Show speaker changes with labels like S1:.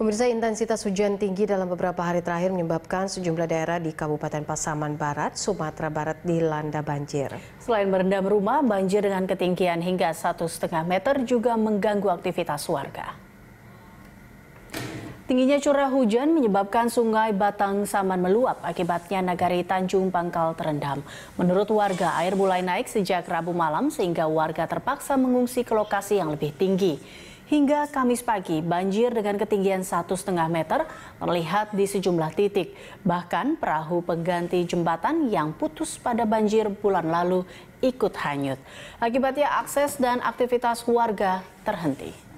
S1: Pemirsa intensitas hujan tinggi dalam beberapa hari terakhir menyebabkan sejumlah daerah di Kabupaten Pasaman Barat, Sumatera Barat dilanda banjir.
S2: Selain merendam rumah, banjir dengan ketinggian hingga satu setengah meter juga mengganggu aktivitas warga. Tingginya curah hujan menyebabkan sungai Batang Saman meluap, akibatnya nagari Tanjung Pangkal terendam. Menurut warga, air mulai naik sejak Rabu malam sehingga warga terpaksa mengungsi ke lokasi yang lebih tinggi. Hingga Kamis pagi, banjir dengan ketinggian 1,5 meter terlihat di sejumlah titik. Bahkan perahu pengganti jembatan yang putus pada banjir bulan lalu ikut hanyut. Akibatnya akses dan aktivitas warga terhenti.